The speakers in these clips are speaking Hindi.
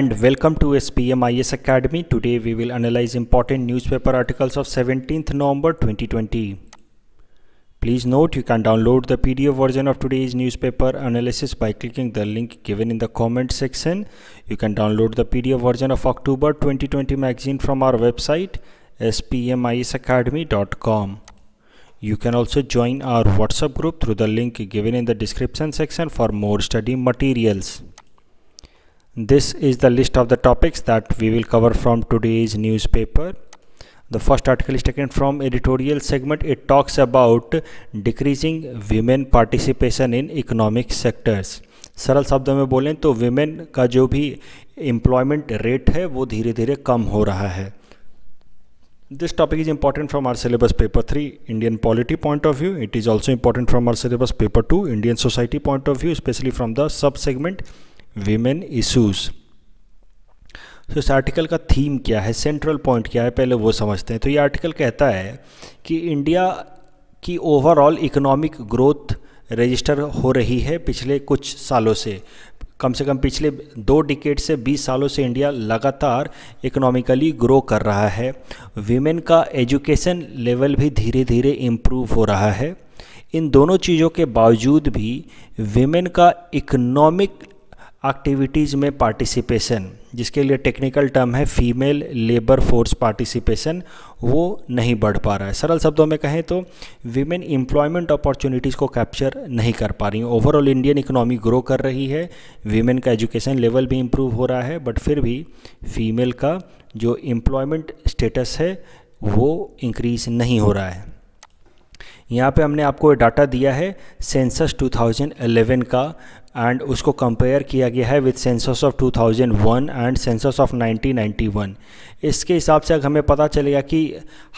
and welcome to SPM IS Academy. Today we will analyze important newspaper articles of 17th November 2020. Please note you can download the PDF version of today's newspaper analysis by clicking the link given in the comment section. You can download the PDF version of October 2020 magazine from our website spmisacademy.com. You can also join our WhatsApp group through the link given in the description section for more study materials. This is the list of the topics that we will cover from today's newspaper. The first article is taken from editorial segment. It talks about decreasing women participation in economic sectors. सरल शब्दों में बोलें तो women का जो भी employment rate है वो धीरे धीरे कम हो रहा है This topic is important from our syllabus paper 3 Indian polity point of view. It is also important from our syllabus paper 2 Indian society point of view especially from the sub segment women issues तो इस आर्टिकल का थीम क्या है सेंट्रल पॉइंट क्या है पहले वो समझते हैं तो ये आर्टिकल कहता है कि इंडिया की ओवरऑल इकोनॉमिक ग्रोथ रजिस्टर हो रही है पिछले कुछ सालों से कम से कम पिछले दो डिकेट से 20 सालों से इंडिया लगातार इकोनॉमिकली ग्रो कर रहा है वीमेन का एजुकेशन लेवल भी धीरे धीरे इम्प्रूव हो रहा है इन दोनों चीज़ों के बावजूद भी वीमेन का इकोनॉमिक एक्टिविटीज़ में पार्टिसिपेशन जिसके लिए टेक्निकल टर्म है फीमेल लेबर फोर्स पार्टिसिपेशन वो नहीं बढ़ पा रहा है सरल शब्दों में कहें तो वीमेन एम्प्लॉयमेंट अपॉर्चुनिटीज़ को कैप्चर नहीं कर पा रही ओवरऑल इंडियन इकोनॉमी ग्रो कर रही है वीमेन का एजुकेशन लेवल भी इम्प्रूव हो रहा है बट फिर भी फीमेल का जो एम्प्लॉयमेंट स्टेटस है वो इंक्रीज़ नहीं हो रहा है यहाँ पे हमने आपको डाटा दिया है सेंसस 2011 का एंड उसको कंपेयर किया गया है with census of 2001 and census of 1991 इसके हिसाब से हमें पता चलेगा कि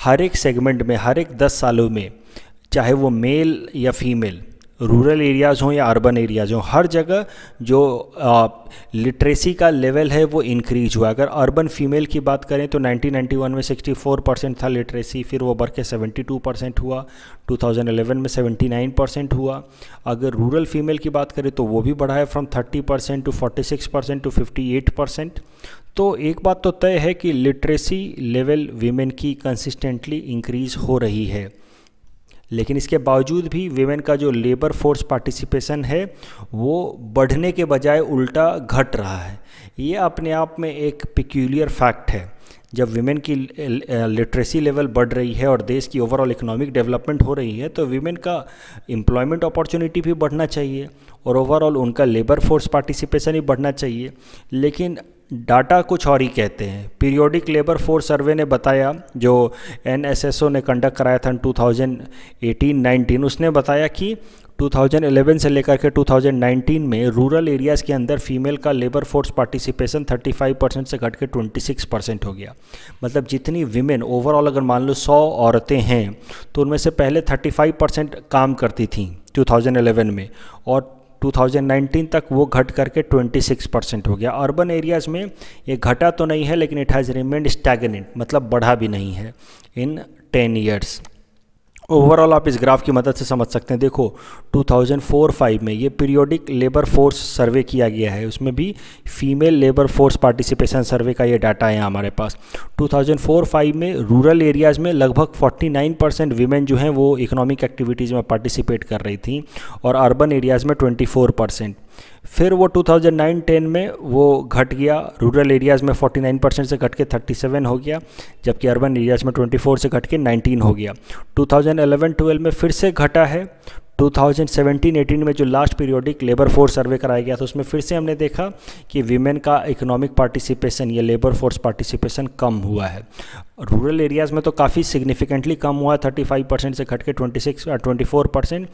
हर एक सेगमेंट में हर एक 10 सालों में चाहे वो मेल या फीमेल रूरल एरियाज़ हों या अर्बन एरियाज़ हों हर जगह जो लिटरेसी का लेवल है वो इंक्रीज हुआ अगर अर्बन फीमेल की बात करें तो 1991 में 64 परसेंट था लिटरेसी फिर वो बढ़ के 72 परसेंट हुआ 2011 में 79 परसेंट हुआ अगर रूरल फीमेल की बात करें तो वो भी बढ़ा है from 30 percent to 46 percent to 58 percent तो एक बात तो तय है कि लिटरेसी लेवल वीमेन की कंसिस्टेंटली इंक्रीज़ हो रही है लेकिन इसके बावजूद भी वेमेन का जो लेबर फोर्स पार्टिसिपेशन है वो बढ़ने के बजाय उल्टा घट रहा है ये अपने आप में एक पिक्यूलियर फैक्ट है जब वीमेन की लिटरेसी लेवल बढ़ रही है और देश की ओवरऑल इकोनॉमिक डेवलपमेंट हो रही है तो वीमेन का एम्प्लॉयमेंट अपॉर्चुनिटी भी बढ़ना चाहिए और ओवरऑल उनका लेबर फोर्स पार्टिसिपेशन भी बढ़ना चाहिए लेकिन डाटा कुछ और ही कहते हैं पीरियोडिक लेबर फोर्स सर्वे ने बताया जो एन ने कंडक्ट कराया था 2018-19 उसने बताया कि 2011 से लेकर के 2019 में रूरल एरियाज़ के अंदर फीमेल का लेबर फोर्स पार्टिसिपेशन 35 परसेंट से घट के 26 परसेंट हो गया मतलब जितनी विमेन ओवरऑल अगर मान लो 100 औरतें हैं तो उनमें से पहले 35 परसेंट काम करती थीं 2011 में और 2019 तक वो घट करके 26 परसेंट हो गया अर्बन एरियाज़ में ये घटा तो नहीं है लेकिन इट हैज़ रिमेंड स्टैगनेंट मतलब बढ़ा भी नहीं है इन टेन ईयर्स ओवरऑल आप इस ग्राफ की मदद से समझ सकते हैं देखो 2004-5 में ये पीरियोडिक लेबर फोर्स सर्वे किया गया है उसमें भी female labour force participation survey का ये डाटा है हमारे पास 2004-5 में रूरल एरियाज़ में लगभग 49 परसेंट वीमेन जो हैं वो इकोनॉमिक एक्टिविटीज़ में पार्टिसिपेट कर रही थी और अर्बन एरियाज़ में ट्वेंटी परसेंट फिर वो 2009-10 में वो घट गया रूरल एरियाज़ में 49 परसेंट से घट के 37 हो गया जबकि अर्बन एरियाज़ में 24 से घट के 19 हो गया 2011-12 में फिर से घटा है 2017-18 में जो last periodic labour force survey कराया गया था उसमें फिर से हमने देखा कि वीमेन का इकोनॉमिक पार्टिसिपेशन या लेबर फोर्स पार्टिसिपेशन कम हुआ है रूरल एरियाज़ में तो काफ़ी सिग्निफिकेंटली कम हुआ 35 परसेंट से घट के 26 फोर परसेंट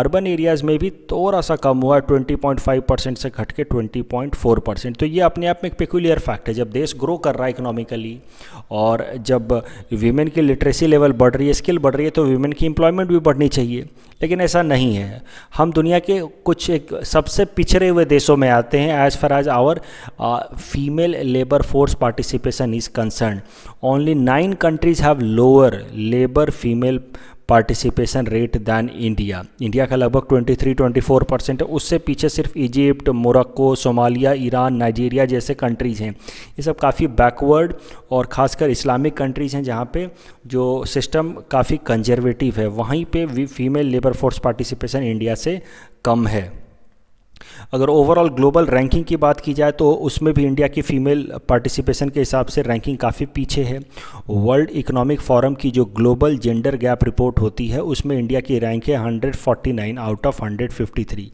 अर्बन एरियाज़ में भी थोड़ा सा कम हुआ 20.5 परसेंट से घट के 20.4 परसेंट तो ये अपने आप में एक पेक्यूलियर फैक्ट है जब देश ग्रो कर रहा है इकोनॉमिकली और जब वीमेन की लिटरेसी लेवल बढ़ रही है स्किल बढ़ रही है तो वीमेन की एम्प्लॉयमेंट भी बढ़नी चाहिए लेकिन ऐसा नहीं है हम दुनिया के कुछ एक सबसे पिछड़े हुए देशों में आते हैं as far as our female labour force participation is concern only nine countries have lower labour female participation rate than India India का लगभग 23-24 परसेंट है उससे पीछे सिर्फ Egypt Morocco Somalia Iran Nigeria जैसे कंट्रीज़ हैं ये सब काफ़ी बैकवर्ड और ख़ासकर इस्लामिक कंट्रीज़ हैं जहाँ पे जो सिस्टम काफ़ी कंजर्वेटिव है वहीं पे female labour force participation India से कम है अगर ओवरऑल ग्लोबल रैंकिंग की बात की जाए तो उसमें भी इंडिया की फीमेल पार्टिसिपेशन के हिसाब से रैंकिंग काफ़ी पीछे है वर्ल्ड इकोनॉमिक फोरम की जो ग्लोबल जेंडर गैप रिपोर्ट होती है उसमें इंडिया की रैंक है 149 out of 153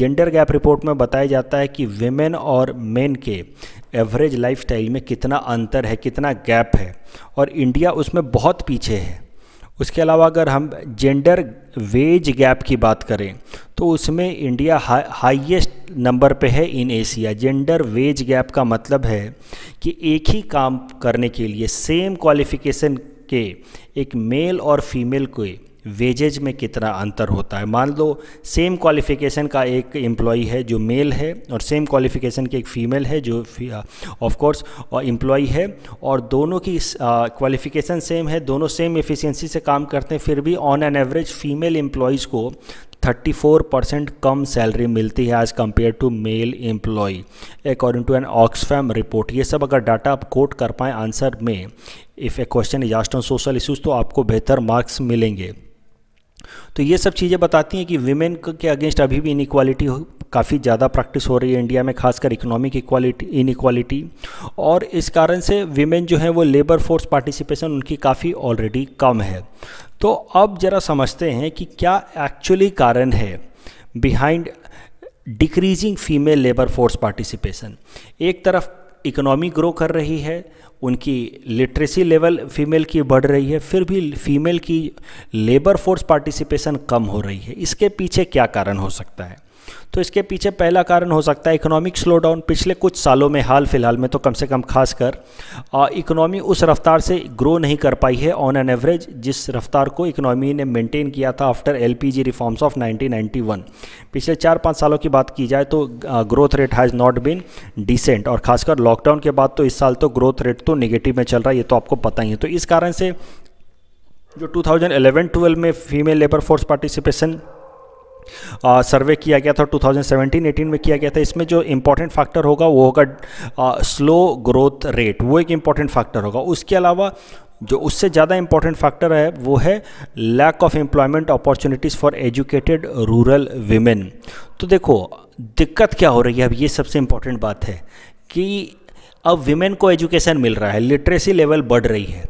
gender gap report में बताया जाता है कि वेमेन और मेन के एवरेज लाइफ में कितना अंतर है कितना गैप है और इंडिया उसमें बहुत पीछे है उसके अलावा अगर हम जेंडर वेज गैप की बात करें तो उसमें इंडिया हाईएस्ट नंबर पे है in Asia gender wage gap का मतलब है कि एक ही काम करने के लिए सेम क्वालिफिकेशन के एक मेल और फीमेल को वेजेज में कितना अंतर होता है मान लो सेम क्वालिफ़िकेशन का एक एम्प्लॉई है जो मेल है और सेम क्वालिफ़िकेशन की एक फ़ीमेल है जो ऑफ कोर्स और है और दोनों की क्वालिफ़िकेशन uh, सेम है दोनों सेम एफिशिएंसी से काम करते हैं फिर भी on an average female employees को 34 परसेंट कम सैलरी मिलती है as compare to male employee according to an Oxfam report ये सब अगर डाटा आप कोट कर पाएँ आंसर में if a question is asked on social issues तो आपको बेहतर मार्क्स मिलेंगे तो ये सब चीज़ें बताती हैं कि वीमेन के अगेंस्ट अभी भी इनक्वालिटी काफ़ी ज़्यादा प्रैक्टिस हो रही है इंडिया में खासकर इकोनॉमिक इक्वालिटी इनक्वालिटी और इस कारण से वीमेन जो हैं वो लेबर फोर्स पार्टिसिपेशन उनकी काफ़ी ऑलरेडी कम है तो अब ज़रा समझते हैं कि क्या एक्चुअली कारण है behind decreasing female labour force participation एक तरफ इकोनॉमी ग्रो कर रही है उनकी लिटरेसी लेवल फीमेल की बढ़ रही है फिर भी फीमेल की लेबर फोर्स पार्टिसिपेशन कम हो रही है इसके पीछे क्या कारण हो सकता है तो इसके पीछे पहला कारण हो सकता है इकोनॉमिक स्लो डाउन पिछले कुछ सालों में हाल फिलहाल में तो कम से कम खासकर इकोनॉमी उस रफ्तार से ग्रो नहीं कर पाई है ऑन एन एवरेज जिस रफ्तार को इकोनॉमी ने मेंटेन किया था आफ्टर एलपीजी रिफॉर्म्स ऑफ 1991 पिछले चार पाँच सालों की बात की जाए तो growth rate has not been decent और खासकर लॉकडाउन के बाद तो इस साल तो ग्रोथ रेट तो निगेटिव में चल रहा है ये तो आपको पता ही है तो इस कारण से जो टू थाउजेंड में female labour force participation survey किया गया था 2017-18 में किया गया था इसमें जो इम्पोर्टेंट फैक्टर होगा वो होगा स्लो ग्रोथ रेट वो एक इम्पॉर्टेंट फैक्टर होगा उसके अलावा जो उससे ज़्यादा इम्पॉर्टेंट फैक्टर है वो है lack of employment opportunities for educated rural women तो देखो दिक्कत क्या हो रही है अब ये सबसे इम्पॉर्टेंट बात है कि अब वीमेन को एजुकेशन मिल रहा है लिटरेसी लेवल बढ़ रही है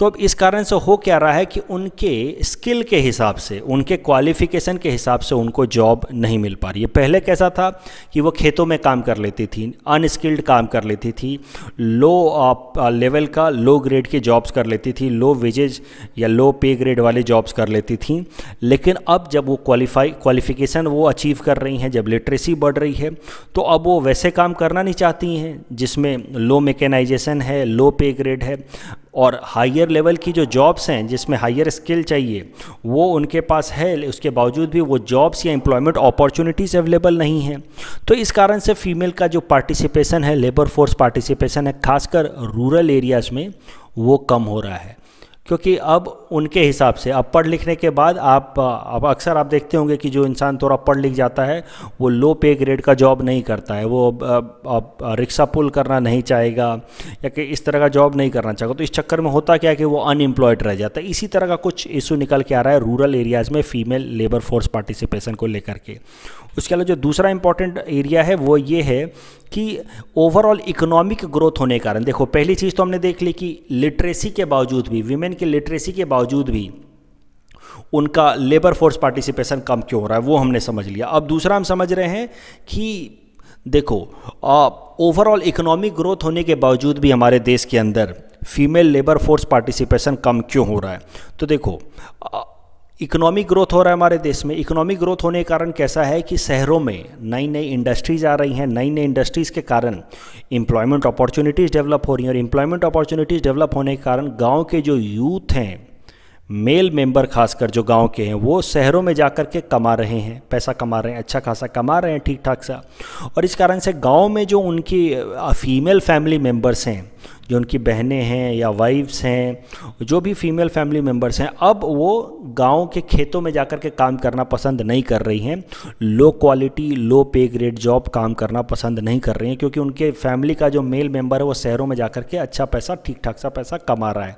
तो अब इस कारण से हो क्या रहा है कि उनके स्किल के हिसाब से उनके क्वालिफिकेशन के हिसाब से उनको जॉब नहीं मिल पा रही है पहले कैसा था कि वो खेतों में काम कर लेती थी अनस्किल्ड काम कर लेती थी लो लेवल का लो ग्रेड की जॉब्स कर लेती थी लो वेजेज या लो पे ग्रेड वाले जॉब्स कर लेती थी लेकिन अब जब वो क्वालिफाई क्वालिफिकेशन वो अचीव कर रही हैं जब लिटरेसी बढ़ रही है तो अब वो वैसे काम करना नहीं चाहती हैं जिसमें लो मेकेनाइजेशन है लो पे ग्रेड है और हायर लेवल की जो जॉब्स हैं जिसमें हायर स्किल चाहिए वो उनके पास है उसके बावजूद भी वो जॉब्स या एम्प्लॉयमेंट अपॉर्चुनिटीज़ अवेलेबल नहीं हैं तो इस कारण से फीमेल का जो पार्टिसिपेशन है लेबर फोर्स पार्टिसिपेशन है खासकर रूरल एरियाज़ में वो कम हो रहा है क्योंकि अब उनके हिसाब से अब पढ़ लिखने के बाद आप अब अक्सर आप देखते होंगे कि जो इंसान थोड़ा पढ़ लिख जाता है वो लो पे ग्रेड का जॉब नहीं करता है वो रिक्शा पुल करना नहीं चाहेगा या कि इस तरह का जॉब नहीं करना चाहेगा तो इस चक्कर में होता क्या है कि वो अनएम्प्लॉयड रह जाता है इसी तरह का कुछ इशू निकल के आ रहा है रूरल एरियाज़ में फीमेल लेबर फोर्स पार्टिसिपेशन को लेकर के उसके अलावा जो दूसरा इंपॉर्टेंट एरिया है वो ये है कि ओवरऑल इकोनॉमिक ग्रोथ होने के कारण देखो पहली चीज़ तो हमने देख ली कि लिटरेसी के बावजूद भी वीमेन की लिटरेसी के बावजूद भी उनका लेबर फोर्स पार्टिसिपेशन कम क्यों हो रहा है वो हमने समझ लिया अब दूसरा हम समझ रहे हैं कि देखो ओवरऑल इकोनॉमिक ग्रोथ होने के बावजूद भी हमारे देश के अंदर फीमेल लेबर फोर्स पार्टिसिपेशन कम क्यों हो रहा है तो देखो आ, इकोनॉमिक ग्रोथ हो रहा है हमारे देश में इकोनॉमिक ग्रोथ होने के कारण कैसा है कि शहरों में नई नई इंडस्ट्रीज आ रही हैं नई नई इंडस्ट्रीज़ के कारण एम्प्लॉयमेंट अपॉर्चुनिटीज़ डेवलप हो रही हैं और एम्प्लॉयमेंट अपॉर्चुनिटीज़ डेवलप होने के कारण गाँव के जो यूथ हैं मेल मेंबर खासकर जो गांव के हैं वो शहरों में जाकर के कमा रहे हैं पैसा कमा रहे हैं अच्छा खासा कमा रहे हैं ठीक ठाक सा और इस कारण से गांव में जो उनकी फीमेल फैमिली मेंबर्स हैं जो उनकी बहनें हैं या वाइफ्स हैं जो भी फीमेल फैमिली मेम्बर्स हैं अब वो गांव के खेतों में जाकर के काम करना पसंद नहीं कर रही हैं लो क्वालिटी लो पे ग्रेड जॉब काम करना पसंद नहीं कर रही हैं क्योंकि उनके फैमिली का जो मेल मेम्बर है वो शहरों में जाकर के अच्छा पैसा ठीक ठाक सा पैसा कमा रहा है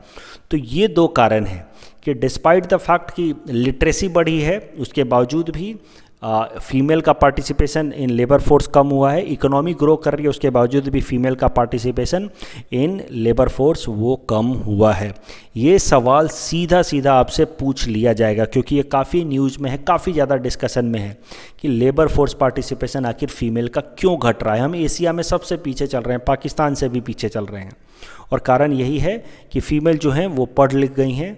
तो ये दो कारण हैं कि डिस्पाइट द फैक्ट कि लिटरेसी बढ़ी है उसके बावजूद भी फीमेल का पार्टिसिपेशन इन लेबर फोर्स कम हुआ है इकोनॉमी ग्रो कर रही है उसके बावजूद भी फीमेल का पार्टिसिपेशन इन लेबर फोर्स वो कम हुआ है ये सवाल सीधा सीधा आपसे पूछ लिया जाएगा क्योंकि ये काफ़ी न्यूज़ में है काफ़ी ज़्यादा डिस्कशन में है कि लेबर फोर्स पार्टिसिपेशन आखिर फीमेल का क्यों घट रहा है हम एशिया में सबसे पीछे चल रहे हैं पाकिस्तान से भी पीछे चल रहे हैं और कारण यही है कि फ़ीमेल जो हैं वो पढ़ लिख गई हैं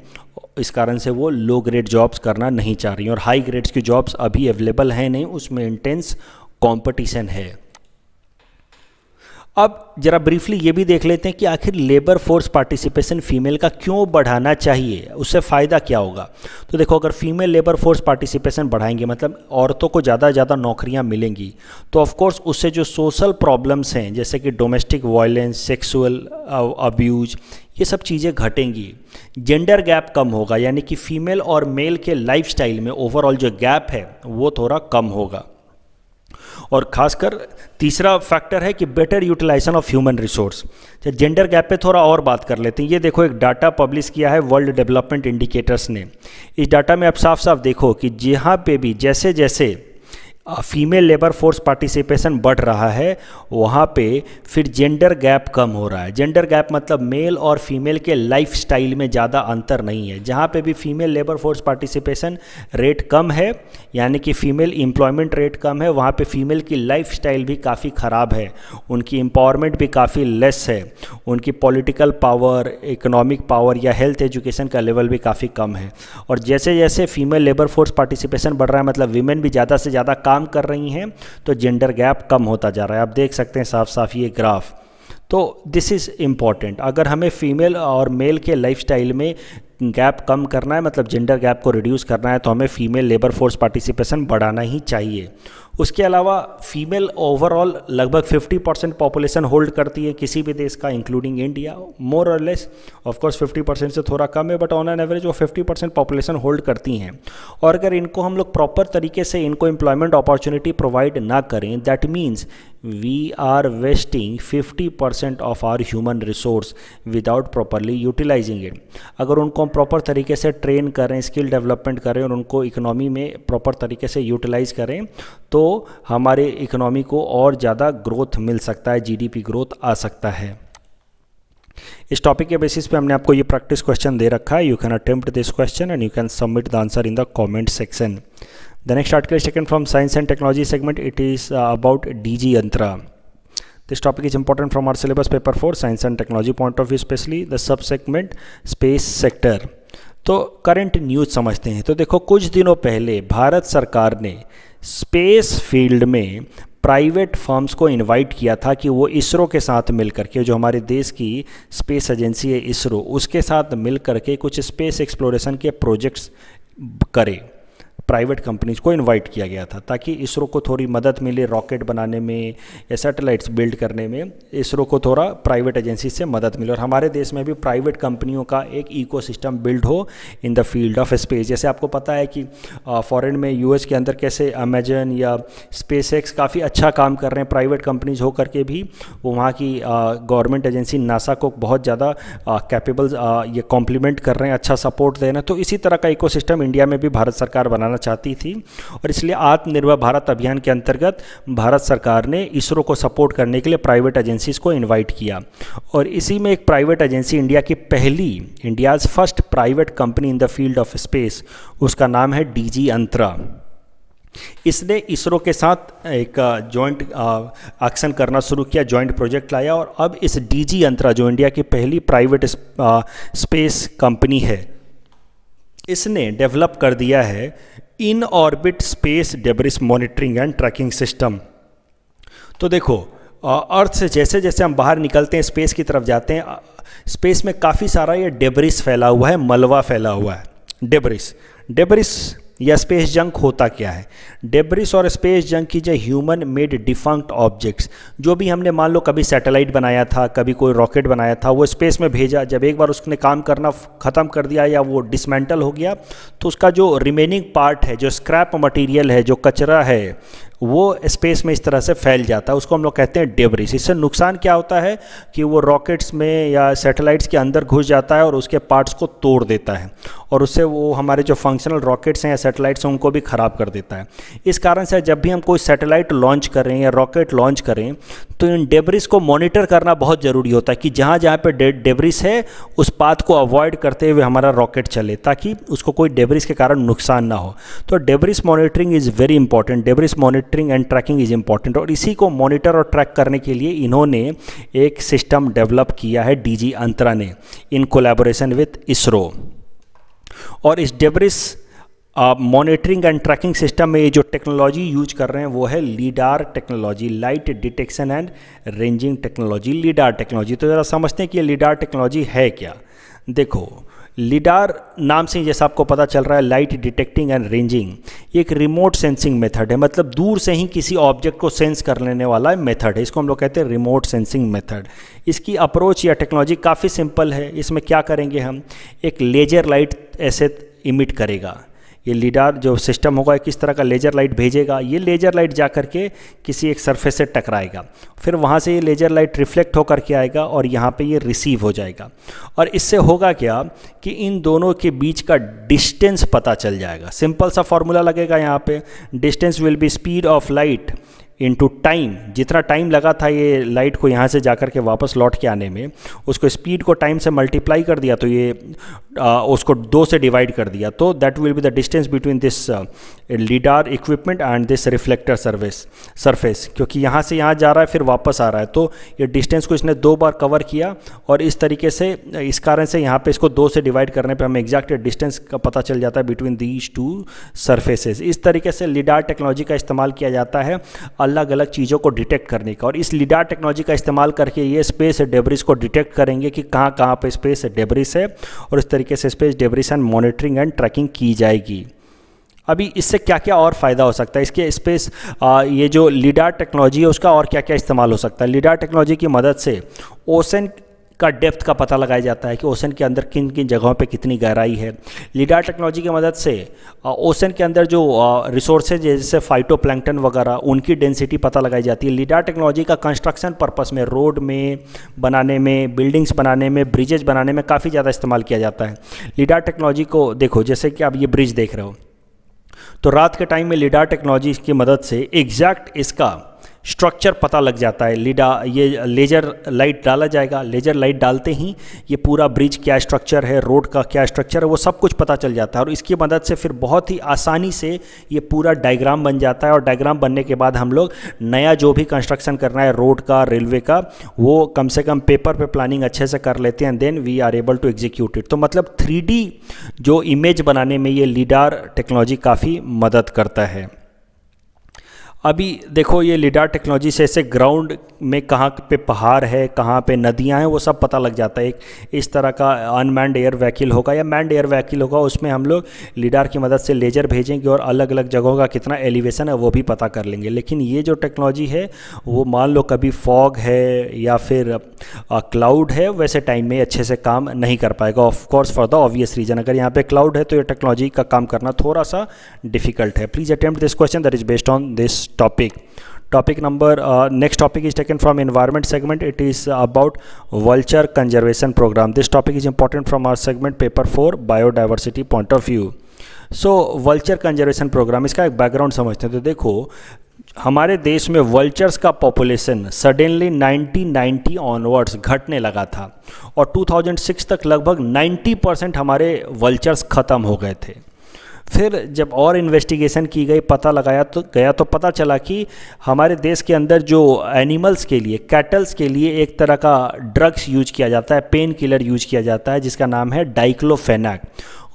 इस कारण से वो लो ग्रेड जॉब्स करना नहीं चाह रही और हाई ग्रेड्स की जॉब्स अभी अवेलेबल हैं नहीं उसमें इंटेंस कॉम्पटिशन है अब जरा ब्रीफली ये भी देख लेते हैं कि आखिर लेबर फोर्स पार्टिसिपेशन फीमेल का क्यों बढ़ाना चाहिए उससे फ़ायदा क्या होगा तो देखो अगर फीमेल लेबर फोर्स पार्टिसिपेशन बढ़ाएंगे मतलब औरतों को ज़्यादा ज़्यादा नौकरियां मिलेंगी तो ऑफकोर्स उससे जो सोशल प्रॉब्लम्स हैं जैसे कि डोमेस्टिक वायलेंस सेक्सुअल अब्यूज ये सब चीज़ें घटेंगी जेंडर गैप कम होगा यानी कि फ़ीमेल और मेल के लाइफ में ओवरऑल जो गैप है वो थोड़ा कम होगा और खासकर तीसरा फैक्टर है कि better utilization of human resource gender gap पे थोड़ा और बात कर लेते हैं ये देखो एक डाटा पब्लिश किया है वर्ल्ड डेवलपमेंट इंडिकेटर्स ने इस डाटा में आप साफ साफ देखो कि जहाँ पे भी जैसे जैसे फीमेल लेबर फोर्स पार्टिसिपेशन बढ़ रहा है वहाँ पे फिर जेंडर गैप कम हो रहा है जेंडर गैप मतलब मेल और फीमेल के लाइफ स्टाइल में ज़्यादा अंतर नहीं है जहाँ पे भी female labour force participation rate कम है यानी कि फीमेल एम्प्लॉयमेंट रेट कम है वहाँ पे फीमेल की लाइफ स्टाइल भी काफ़ी ख़राब है उनकी एम्पावरमेंट भी काफ़ी लेस है उनकी पॉलिटिकल पावर इकोनॉमिक पावर या हेल्थ एजुकेशन का लेवल भी काफ़ी कम है और जैसे जैसे फीमेल लेबर फोर्स पार्टिसिपेशन बढ़ रहा है मतलब वीमेन भी ज़्यादा से ज़्यादा काम काम कर रही हैं तो जेंडर गैप कम होता जा रहा है आप देख सकते हैं साफ साफ ये ग्राफ तो दिस इज़ इम्पॉर्टेंट अगर हमें फीमेल और मेल के लाइफस्टाइल में गैप कम करना है मतलब जेंडर गैप को रिड्यूस करना है तो हमें फीमेल लेबर फोर्स पार्टिसिपेशन बढ़ाना ही चाहिए उसके अलावा फीमेल ओवरऑल लगभग 50 परसेंट पॉपुलेशन होल्ड करती है किसी भी देश का इंक्लूडिंग इंडिया मोर और लेस ऑफकोर्स 50 परसेंट से थोड़ा कम है बट ऑन एन एवरेज वो 50 परसेंट पॉपुलेशन होल्ड करती हैं और अगर इनको हम लोग प्रॉपर तरीके से इनको एम्प्लॉयमेंट अपॉर्चुनिटी प्रोवाइड ना करें that means we are wasting 50% of our human resource without properly utilizing it अगर उनको हम प्रॉपर तरीके से ट्रेन करें स्किल डेवलपमेंट करें और उनको इकोनॉमी में प्रॉपर तरीके से यूटिलाइज करें तो हमारे इकोनॉमी को और ज़्यादा ग्रोथ मिल सकता है जीडीपी ग्रोथ आ सकता है इस टॉपिक के बेसिस पे हमने आपको ये प्रैक्टिस क्वेश्चन दे रखा है you can attempt this question and you can submit the answer in the comment section the next article second from science and technology segment it is about D G Yantra this topic is important from our syllabus paper for science and technology point of view specially the sub segment space sector तो करंट न्यूज समझते हैं तो देखो कुछ दिनों पहले भारत सरकार ने स्पेस फील्ड में प्राइवेट फर्म्स को इनवाइट किया था कि वो इसरो के साथ मिलकर के जो हमारे देश की स्पेस एजेंसी है इसरो उसके साथ मिलकर के कुछ स्पेस एक्सप्लोरेशन के प्रोजेक्ट्स करें प्राइवेट कंपनीज को इनवाइट किया गया था ताकि इसरो को थोड़ी मदद मिले रॉकेट बनाने में या सैटेलाइट्स बिल्ड करने में इसरो को थोड़ा प्राइवेट एजेंसी से मदद मिले और हमारे देश में भी प्राइवेट कंपनियों का एक इकोसिस्टम बिल्ड हो in the field of space जैसे आपको पता है कि फॉरेन में यूएस के अंदर कैसे अमेजन या स्पेस एक्स काफ़ी अच्छा काम कर रहे हैं प्राइवेट कंपनीज हो करके भी वो वहाँ की गवर्नमेंट एजेंसी नासा को बहुत ज़्यादा कैपेबल ये कॉम्प्लीमेंट कर रहे हैं अच्छा सपोर्ट दे रहे हैं तो इसी तरह का इकोसिस्टम इंडिया में भी भारत सरकार बनाना बनाना चाहती थी और इसलिए आत्मनिर्भर भारत अभियान के अंतर्गत भारत सरकार ने इसरो को सपोर्ट करने के लिए प्राइवेट एजेंसीज को इन्वाइट किया और इसी में एक प्राइवेट एजेंसी इंडिया की पहली India's first private company in the field of space उसका नाम है डी अंतरा इसने इसरो के साथ एक जॉइंट एक्शन करना शुरू किया जॉइंट प्रोजेक्ट लाया और अब इस डीजी अंतरा जो इंडिया की पहली प्राइवेट स्पेस कंपनी है इसने डेवलप कर दिया है in orbit space debris monitoring and tracking system तो देखो अर्थ से जैसे जैसे हम बाहर निकलते हैं स्पेस की तरफ जाते हैं स्पेस में काफ़ी सारा ये डेब्रिस फैला हुआ है मलबा फैला हुआ है डेब्रिस डेब्रिस या स्पेस जंक होता क्या है डेब्रिस और स्पेस जंक की जो ह्यूमन मेड डिफंक्ट ऑब्जेक्ट्स जो भी हमने मान लो कभी सैटेलाइट बनाया था कभी कोई रॉकेट बनाया था वो स्पेस में भेजा जब एक बार उसने काम करना ख़त्म कर दिया या वो डिसमेंटल हो गया तो उसका जो रिमेनिंग पार्ट है जो स्क्रैप मटीरियल है जो कचरा है वो स्पेस में इस तरह से फैल जाता है उसको हम लोग कहते हैं डेबरिस इससे नुकसान क्या होता है कि वो रॉकेट्स में या सैटेलाइट्स के अंदर घुस जाता है और उसके पार्ट्स को तोड़ देता है और उससे वो हमारे जो फंक्शनल रॉकेट्स हैं या सैटेलाइट्स हैं उनको भी ख़राब कर देता है इस कारण से जब भी हम कोई सैटेलाइट लॉन्च करें या रॉकेट लॉन्च करें तो इन डेबरिस को मॉनिटर करना बहुत ज़रूरी होता है कि जहाँ जहाँ पर डेबरिस है उस पाथ को अवॉइड करते हुए हमारा रॉकेट चले ताकि उसको कोई डेबरिस के कारण नुकसान ना हो तो debris monitoring is very important debris monitoring monitoring and tracking is important और इसी को मॉनिटर और ट्रैक करने के लिए इन्होंने एक सिस्टम डेवलप किया है डीजी अंतरा ने इन कोलेबोरेशन विथ इसरो और इस debris monitoring and tracking system में ये जो टेक्नोलॉजी यूज कर रहे हैं वो है lidar technology light detection and ranging technology lidar technology तो ज़रा समझते हैं कि ये लीडार टेक्नोलॉजी है क्या देखो लिडार नाम से जैसा आपको पता चल रहा है लाइट डिटेक्टिंग एंड रेंजिंग ये एक रिमोट सेंसिंग मेथड है मतलब दूर से ही किसी ऑब्जेक्ट को सेंस कर लेने वाला मेथड है इसको हम लोग कहते हैं रिमोट सेंसिंग मेथड इसकी अप्रोच या टेक्नोलॉजी काफ़ी सिंपल है इसमें क्या करेंगे हम एक लेजर लाइट ऐसे इमिट करेगा ये लीडार जो सिस्टम होगा किस तरह का लेज़र लाइट भेजेगा ये लेज़र लाइट जा कर के किसी एक सरफेस से टकराएगा फिर वहाँ से ये लेज़र लाइट रिफ्लेक्ट होकर के आएगा और यहाँ पे ये रिसीव हो जाएगा और इससे होगा क्या कि इन दोनों के बीच का डिस्टेंस पता चल जाएगा सिंपल सा फॉर्मूला लगेगा यहाँ पर distance will be speed of light into time जितना टाइम लगा था ये लाइट को यहाँ से जाकर के वापस लौट के आने में उसको स्पीड को टाइम से मल्टीप्लाई कर दिया तो ये आ, उसको दो से डिवाइड कर दिया तो that will be the distance between this lidar equipment and this reflector service surface क्योंकि यहाँ से यहाँ जा रहा है फिर वापस आ रहा है तो ये डिस्टेंस को इसने दो बार कवर किया और इस तरीके से इस कारण से यहाँ पर इसको दो से डिवाइड करने पर हमें एग्जैक्ट डिस्टेंस का पता चल जाता है बिटवीन दीज टू सरफेसेस इस तरीके से लीडार टेक्नोलॉजी का इस्तेमाल किया जाता है अलग अलग चीज़ों को डिटेक्ट करने का और इस लिडार टेक्नोलॉजी का इस्तेमाल करके ये स्पेस डेब्रिस को डिटेक्ट करेंगे कि कहाँ कहाँ पर स्पेस डेब्रिस है और इस तरीके से space debris and monitoring and tracking की जाएगी अभी इससे क्या क्या और फ़ायदा हो सकता है इसके स्पेस ये जो लीडार टेक्नोलॉजी है उसका और क्या क्या इस्तेमाल हो सकता है लीडार टेक्नोलॉजी की मदद से ओसन का डेप्थ का पता लगाया जाता है कि ओसन के अंदर किन किन जगहों पर कितनी गहराई है लीडार टेक्नोलॉजी की मदद से ओसन के अंदर जो रिसोर्सेज जैसे फाइटो वगैरह उनकी डेंसिटी पता लगाई जाती है लीडार टेक्नोलॉजी का कंस्ट्रक्शन पर्पस में रोड में बनाने में बिल्डिंग्स बनाने में ब्रिजेज बनाने में काफ़ी ज़्यादा इस्तेमाल किया जाता है लीडार टेक्नोलॉजी को देखो जैसे कि आप ये ब्रिज देख रहे हो तो रात के टाइम में लीडार टेक्नोलॉजी की मदद से एग्जैक्ट इसका स्ट्रक्चर पता लग जाता है लीडा ये लेजर लाइट डाला जाएगा लेजर लाइट डालते ही ये पूरा ब्रिज क्या स्ट्रक्चर है रोड का क्या स्ट्रक्चर है वो सब कुछ पता चल जाता है और इसकी मदद से फिर बहुत ही आसानी से ये पूरा डायग्राम बन जाता है और डायग्राम बनने के बाद हम लोग नया जो भी कंस्ट्रक्शन करना है रोड का रेलवे का वो कम से कम पेपर पर प्लानिंग अच्छे से कर लेते हैं then we are able to execute it तो मतलब थ्री जो इमेज बनाने में ये लीडार टेक्नोलॉजी काफ़ी मदद करता है अभी देखो ये लिडार टेक्नोलॉजी से ऐसे ग्राउंड में कहाँ पे पहाड़ है कहाँ पे नदियाँ हैं वो सब पता लग जाता है एक इस तरह का अनमैंड एयर वहीकिल होगा या मैंड एयर वहीकिल होगा उसमें हम लोग लिडार की मदद से लेजर भेजेंगे और अलग अलग जगहों का कितना एलिवेशन है वो भी पता कर लेंगे लेकिन ये जो टेक्नोलॉजी है वो मान लो कभी फॉग है या फिर क्लाउड है वैसे टाइम में अच्छे से काम नहीं कर पाएगा of course for the obvious reason अगर यहाँ पर क्लाउड है तो ये टेक्नोलॉजी का काम करना थोड़ा सा डिफिकल्ट है please attempt this question that is based on this topic topic number uh, next topic is taken from environment segment it is about vulture conservation program this topic is important from our segment paper 4 biodiversity point of view so vulture conservation programme इसका एक बैकग्राउंड समझते हैं तो देखो हमारे देश में वल्चर्स का पॉपुलेशन सडनली 1990 ऑनवर्ड्स घटने लगा था और 2006 तक लगभग 90 परसेंट हमारे वल्चर्स ख़त्म हो गए थे फिर जब और इन्वेस्टिगेशन की गई पता लगाया तो गया तो पता चला कि हमारे देश के अंदर जो एनिमल्स के लिए कैटल्स के लिए एक तरह का ड्रग्स यूज किया जाता है पेन किलर यूज किया जाता है जिसका नाम है डाइक्लोफेनाक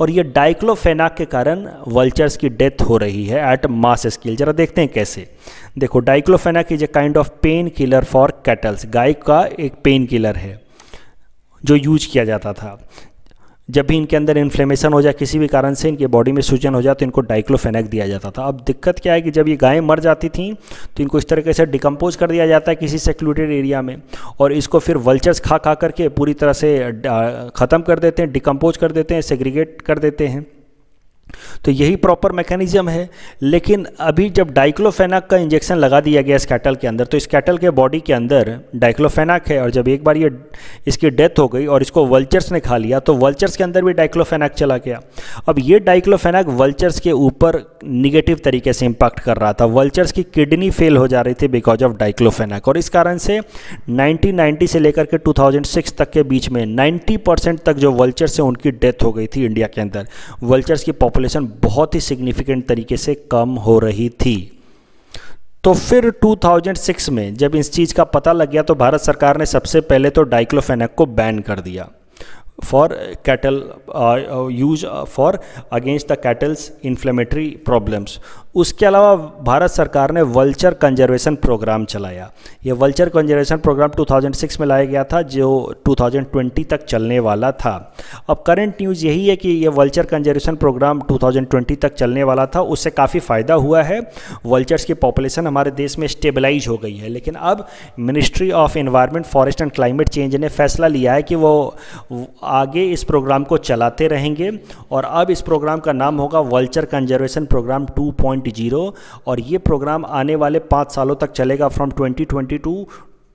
और ये डाइक्लोफेनाक के कारण वल्चर्स की डेथ हो रही है एट मास स्केल जरा देखते हैं कैसे देखो diclofenac is a kind of painkiller for cattles गाय का एक पेन किलर है जो यूज किया जाता था जब भी इनके अंदर इन्फ्लेमेशन हो जाए किसी भी कारण से इनके बॉडी में सूजन हो जाए तो इनको डाइक्लोफेनेक दिया जाता था अब दिक्कत क्या है कि जब ये गायें मर जाती थीं तो इनको इस तरीके से डिकम्पोज कर दिया जाता है किसी सेक्लूटेड एरिया में और इसको फिर वल्चर्स खा खा करके पूरी तरह से ख़त्म कर देते हैं डिकम्पोज कर देते हैं सेग्रीगेट कर देते हैं तो यही प्रॉपर मैकेनिज्म है लेकिन अभी जब डाइक्लोफेनाक का इंजेक्शन लगा दिया गया स्कैटल के अंदर तो स्कैटल के बॉडी के अंदर डाइक्लोफेनाक है और जब एक बार ये इसकी डेथ हो गई और इसको वल्चर्स ने खा लिया तो वल्चर्स के अंदर भी डाइक्लोफेनाक चला गया अब ये डाइक्लोफेनाक वल्चर्स के ऊपर निगेटिव तरीके से इम्पैक्ट कर रहा था वल्चर्स की किडनी फेल हो जा रही थी बिकॉज ऑफ डाइक्लोफेनाक और इस कारण से नाइनटीन से लेकर के टू तक के बीच में नाइन्टी परसेंट तक जो वल्चर्स है उनकी डेथ हो गई थी इंडिया के अंदर वल्चर्स की पॉपुलेशन पॉपुलेशन बहुत ही सिग्निफिकेंट तरीके से कम हो रही थी तो फिर 2006 में जब इस चीज़ का पता लग गया तो भारत सरकार ने सबसे पहले तो डाइक्लोफेनक को बैन कर दिया for cattle use for against the cattles inflammatory problems उसके अलावा भारत सरकार ने वल्चर कंजर्वेशन प्रोग्राम चलाया ये वल्चर कंजर्वेशन प्रोग्राम 2006 में लाया गया था जो 2020 तक चलने वाला था अब करंट न्यूज़ यही है कि ये वल्चर कंजर्वेशन प्रोग्राम 2020 तक चलने वाला था उससे काफ़ी फ़ायदा हुआ है वल्चर्स की पॉपुलेशन हमारे देश में स्टेबलाइज हो गई है लेकिन अब ministry of environment forest and climate change ने फैसला लिया है कि वो आगे इस प्रोग्राम को चलाते रहेंगे और अब इस प्रोग्राम का नाम होगा vulture conservation programme two point zero और ये प्रोग्राम आने वाले पाँच सालों तक चलेगा from twenty twenty two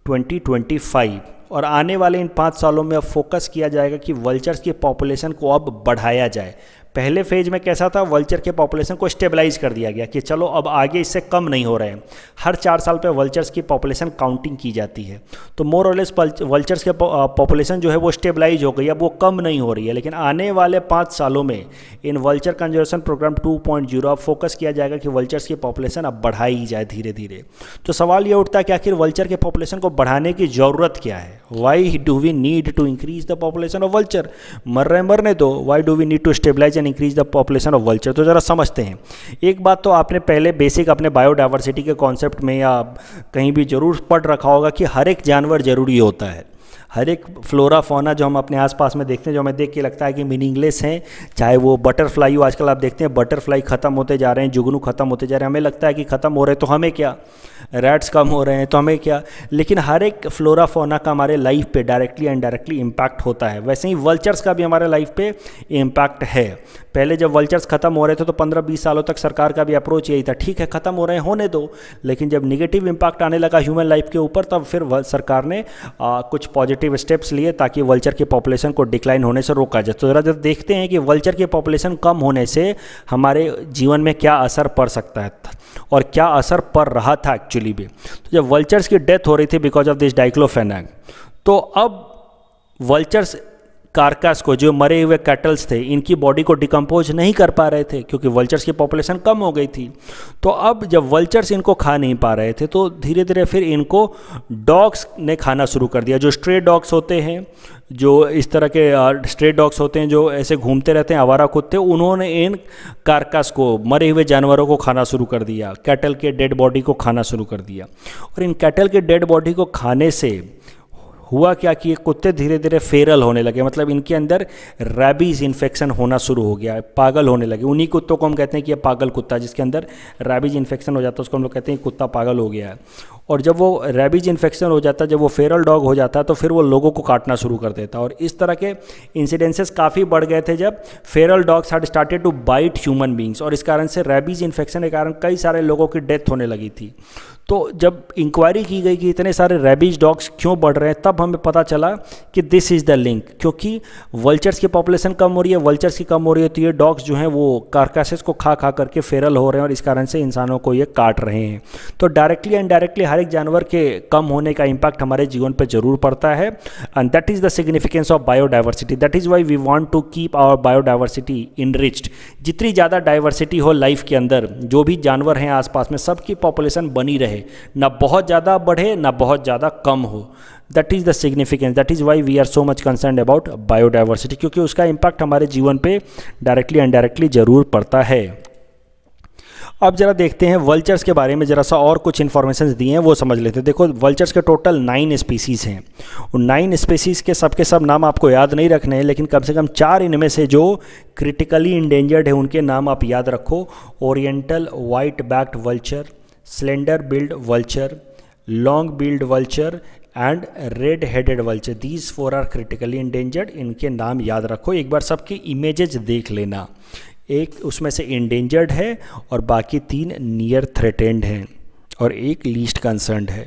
twenty twenty five और आने वाले इन पाँच सालों में अब फोकस किया जाएगा कि वल्चर्स की पॉपुलेशन को अब बढ़ाया जाए पहले फेज में कैसा था वल्चर के पॉपुलेशन को स्टेबलाइज कर दिया गया कि चलो अब आगे इससे कम नहीं हो रहे हैं हर चार साल पे वल्चर्स की पॉपुलेशन काउंटिंग की जाती है तो मोर और लेस वल्चर्स के पॉपुलेशन जो है वो स्टेबलाइज हो गई अब वो कम नहीं हो रही है लेकिन आने वाले पाँच सालों में in vulture conservation programme two point अब फोकस किया जाएगा कि वल्चर्स की पॉपुलेशन अब बढ़ाई जाए धीरे धीरे तो सवाल ये उठता है कि आखिर वल्चर के पॉपुलेशन को बढ़ाने की ज़रूरत क्या है why do we need to increase the population of vulture मर रहे मरने दो why do we need to stabilize and increase the population of vulture तो ज़रा समझते हैं एक बात तो आपने पहले बेसिक अपने बायोडाइवर्सिटी के कॉन्सेप्ट में या कहीं भी ज़रूर पढ़ रखा होगा कि हर एक जानवर ज़रूरी होता है हर एक फ्लोरा फोना जो हम अपने आसपास में देखते हैं जो हमें देख के लगता है कि मीनिंगलेस हैं चाहे वो बटरफ्लाई हो आजकल आप देखते हैं बटरफ्लाई ख़त्म होते जा रहे हैं जुगनू ख़त्म होते जा रहे हैं हमें लगता है कि ख़त्म हो रहे हैं तो हमें क्या रैट्स कम हो रहे हैं तो हमें क्या लेकिन हर एक फ्लोरा फोना का हमारे लाइफ पे डायरेक्टली एंड डायरेक्टली इम्पैक्ट होता है वैसे ही वल्चर्स का भी हमारे लाइफ पे इम्पैक्ट है पहले जब वल्चर्स ख़त्म हो रहे थे तो पंद्रह बीस सालों तक सरकार का भी अप्रोच यही था ठीक है ख़त्म हो रहे हैं होने दो लेकिन जब निगेटिव इम्पैक्ट आने लगा ह्यूमन लाइफ के ऊपर तब फिर सरकार ने आ, कुछ पॉजिटिव प्रोएक्टिव स्टेप्स लिए ताकि वल्चर की पॉपुलेशन को डिक्लाइन होने से रोका जाए तो ज़रा जब देखते हैं कि वल्चर की पॉपुलेशन कम होने से हमारे जीवन में क्या असर पड़ सकता है और क्या असर पड़ रहा था एक्चुअली भी तो जब वल्चर्स की डेथ हो रही थी बिकॉज ऑफ दिस डाइक्लोफेनैक तो अब वल्चर्स कारकास को जो मरे हुए कैटल्स थे इनकी बॉडी को डिकम्पोज नहीं कर पा रहे थे क्योंकि वल्चर्स की पॉपुलेशन कम हो गई थी तो अब जब वल्चर्स इनको खा नहीं पा रहे थे तो धीरे धीरे फिर इनको डॉग्स ने खाना शुरू कर दिया जो स्ट्रे डॉग्स होते हैं जो इस तरह के स्ट्रे डॉग्स होते हैं जो ऐसे घूमते रहते हैं आवारा कुत्ते उन्होंने इन कारकास को मरे हुए जानवरों को खाना शुरू कर दिया कैटल के डेड बॉडी को खाना शुरू कर दिया और इन कैटल के डेड बॉडी को खाने से हुआ क्या कि ये कुत्ते धीरे धीरे फेरल होने लगे मतलब इनके अंदर रैबीज़ इन्फेक्शन होना शुरू हो गया पागल होने लगे उन्हीं कुत्तों को हम कहते हैं कि ये पागल कुत्ता जिसके अंदर रैबीज़ इन्फेक्शन हो जाता है उसको हम लोग कहते हैं कुत्ता पागल हो गया है और जब वो रेबीज इन्फेक्शन हो जाता है जब वो फेरल डॉग हो जाता है तो फिर वो लोगों को काटना शुरू कर देता है और इस तरह के इंसिडेंसेस काफ़ी बढ़ गए थे जब feral dogs had started to bite human beings और इस कारण से रेबीज इन्फेक्शन के कारण कई सारे लोगों की डेथ होने लगी थी तो जब इंक्वायरी की गई कि इतने सारे रेबीज डॉग्स क्यों बढ़ रहे हैं तब हमें पता चला कि दिस इज़ द लिंक क्योंकि वल्चर्स की पॉपुलेशन कम हो रही है वल्चर्स की कम हो रही है तो ये डॉग्स जो हैं वो कार्कासेस को खा खा करके फेरल हो रहे हैं और इस कारण से इंसानों को ये काट रहे हैं तो डायरेक्टली एंड डायरेक्टली व्यावहारिक जानवर के कम होने का इम्पैक्ट हमारे जीवन पर जरूर पड़ता है and that is the significance of biodiversity that is why we want to keep our biodiversity enriched जितनी ज़्यादा डाइवर्सिटी हो लाइफ के अंदर जो भी जानवर हैं आसपास में सबकी पॉपुलेशन बनी रहे ना बहुत ज़्यादा बढ़े ना बहुत ज़्यादा कम हो that is the significance that is why we are so much concern about biodiversity क्योंकि उसका इम्पैक्ट हमारे जीवन पे डायरेक्टली एंड ज़रूर पड़ता है अब जरा देखते हैं वल्चर्स के बारे में जरा सा और कुछ इन्फॉर्मेशन दिए हैं वो समझ लेते हैं देखो वल्चर्स के टोटल नाइन स्पीसीज़ हैं उन नाइन स्पीसीज़ के सब के सब नाम आपको याद नहीं रखने हैं लेकिन कम से कम चार इनमें से जो क्रिटिकली इंडेंजर्ड है उनके नाम आप याद रखो oriental white backed vulture slender billed vulture long billed vulture and red headed vulture these four are critically endangered इनके नाम याद रखो एक बार सबके इमेजेज देख लेना एक उसमें से इंडेंजर्ड है और बाकी तीन नियर थ्रेटेंड हैं और एक लीस्ट कंसर्न है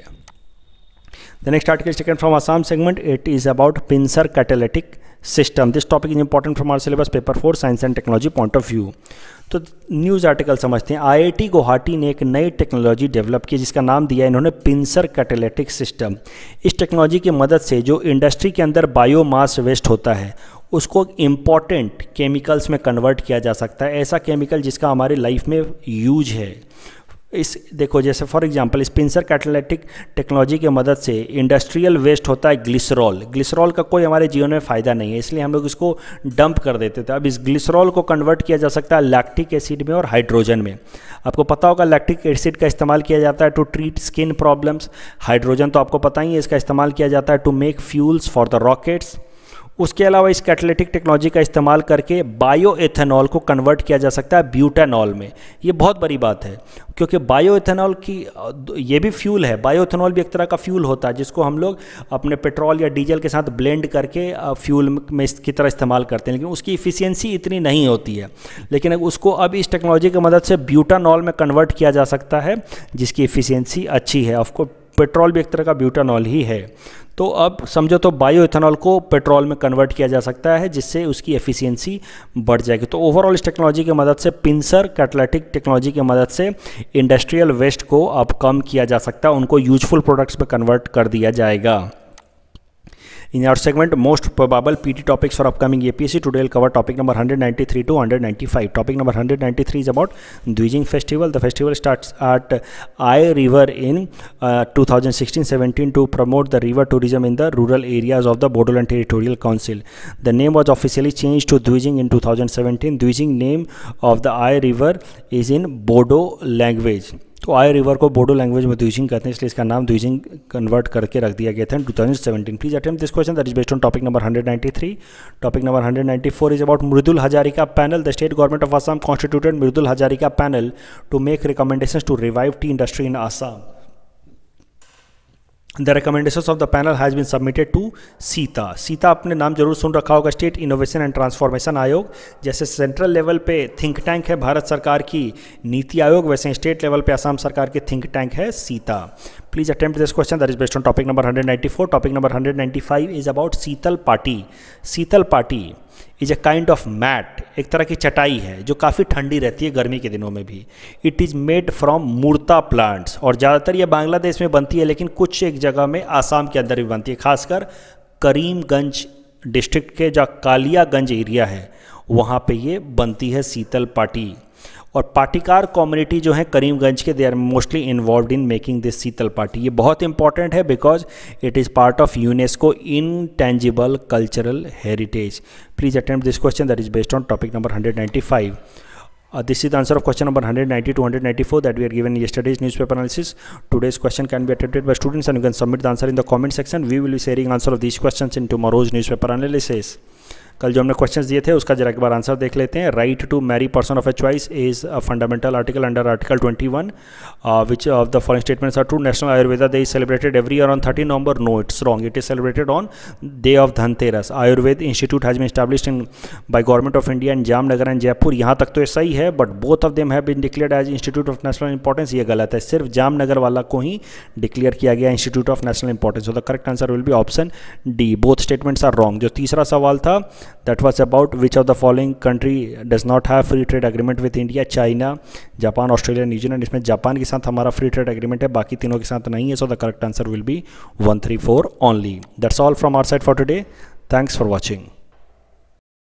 the next article second from Assam segment it is about pincer catalytic system this topic is important from our syllabus paper for science and technology point of view तो न्यूज़ आर्टिकल समझते हैं आई आईआईटी गुवाहाटी ने एक नई टेक्नोलॉजी डेवलप की जिसका नाम दिया है इन्होंने पिंसर कैटेलेटिक सिस्टम इस टेक्नोलॉजी की मदद से जो इंडस्ट्री के अंदर बायोमास वेस्ट होता है उसको इम्पॉर्टेंट केमिकल्स में कन्वर्ट किया जा सकता है ऐसा केमिकल जिसका हमारे लाइफ में यूज है इस देखो जैसे for example pincer catalytic technology की मदद से इंडस्ट्रियल वेस्ट होता है ग्लिसरॉल ग्लिसरॉल का कोई हमारे जीवन में फ़ायदा नहीं है इसलिए हम लोग इसको डंप कर देते थे तो अब इस ग्लिसरॉल को कन्वर्ट किया जा सकता है लैक्टिक एसिड में और हाइड्रोजन में आपको पता होगा लैक्टिक एसिड का इस्तेमाल किया जाता है to treat skin problems hydrogen तो आपको पता ही है इसका इस्तेमाल किया जाता है to make fuels for the rockets उसके अलावा इस कैटलेटिक टेक्नोलॉजी का इस्तेमाल करके बायो एथेनॉल को कन्वर्ट किया जा सकता है ब्यूटेनॉल में ये बहुत बड़ी बात है क्योंकि बायो एथेनॉल की ये भी फ्यूल है बायो एथेनॉल भी एक तरह का फ्यूल होता है जिसको हम लोग अपने पेट्रोल या डीजल के साथ ब्लेंड करके फ्यूल में की तरह इस्तेमाल करते हैं लेकिन उसकी इफ़िशियंसी इतनी नहीं होती है लेकिन उसको अब इस टेक्नोलॉजी की मदद से ब्यूटानॉल में कन्वर्ट किया जा सकता है जिसकी इफ़िशियंसी अच्छी है ऑफकोर्स पेट्रोल भी एक तरह का ब्यूटानॉल ही है तो अब समझो तो बायो इथेनॉल को पेट्रोल में कन्वर्ट किया जा सकता है जिससे उसकी एफिशिएंसी बढ़ जाएगी तो ओवरऑल इस टेक्नोलॉजी की मदद से पिंसर कैटलेटिक टेक्नोलॉजी की मदद से इंडस्ट्रियल वेस्ट को अब कम किया जा सकता है उनको यूजफुल प्रोडक्ट्स में कन्वर्ट कर दिया जाएगा In our segment, most probable PT topics for upcoming APC today we'll cover topic number 193 to 195. Topic number 193 is about Dwijing Festival. The festival starts at I River in 2016-17 uh, to promote the river tourism in the rural areas of the Bodoland Territorial Council. The name was officially changed to Dwijing in 2017. Dwijing name of the I River is in Bodo language. तो आई रिवर को बोडो लैंग्वेज में द्विजिंग कहते हैं इसलिए इसका नाम द्विजिंग कन्वर्ट करके रख दिया गया था two thousand seventeen please attempt this question that is based on topic number hundred ninety three topic number hundred ninety four is about Mridul Hazarika panel the state government of Assam constituted Mridul Hazarika panel to make recommendation to revive tea industry in Assam the recommendation of the panel has been submitted to सीता सीता अपने नाम जरूर सुन रखा होगा स्टेट इनोवेशन एंड ट्रांसफॉर्मेशन आयोग जैसे सेंट्रल लेवल पे थिंक टैंक है भारत सरकार की नीति आयोग वैसे स्टेट लेवल पे असम सरकार की थिंक टैंक है सीता please attempt this question that is based on topic number 194 topic number 195 is about Sital Pati Sital Pati is a kind of mat एक तरह की चटाई है जो काफ़ी ठंडी रहती है गर्मी के दिनों में भी it is made from murta plants और ज़्यादातर यह बांग्लादेश में बनती है लेकिन कुछ एक जगह में आसाम के अंदर भी बनती है खासकर करीमगंज डिस्ट्रिक्ट के जो कालियागंज एरिया है वहाँ पे ये बनती है सीतल पाटी और पाटीकार कम्युनिटी जो है करीमगंज के they are mostly involved in making this Sheetal Pati ये बहुत इंपॉर्टेंट है because it is part of UNESCO intangible cultural heritage please attempt this question that is based on topic number hundred this is the answer of question number hundred two hundred ninety four that we are given studies news paper analysis today's question can be attempted by students and can submit the answer in the comment section we will be sharing answer of this question in tomorrow's news paper analysis कल जो हमने क्वेश्चन दिए थे उसका जरा एक बार आंसर देख लेते हैं right to marry person of a choice is a fundamental article under article twenty one which of the following statements are true national Ayurveda day is celebrated every year on thirty November no it's wrong it is celebrated on day of Dhanteras Ayurveda institute has been established in by government of India and Jamnagar and Jaipur यहाँ तक तो ये सही है but both of them have been declared as institute of national importance ये गलत है सिर्फ जामनगर वाला को ही डिक्लेयर किया गया institute of national importance the correct answer will be option D both statements are wrong जो तीसरा सवाल था that was about which of the following country does not have free trade agreement with India China Japan Australia New Zealand इसमें जापान के साथ हमारा फ्री ट्रेड एग्रीमेंट है बाकी तीनों के साथ नहीं है so the correct answer will be one three four only that's all from our side for today thanks for watching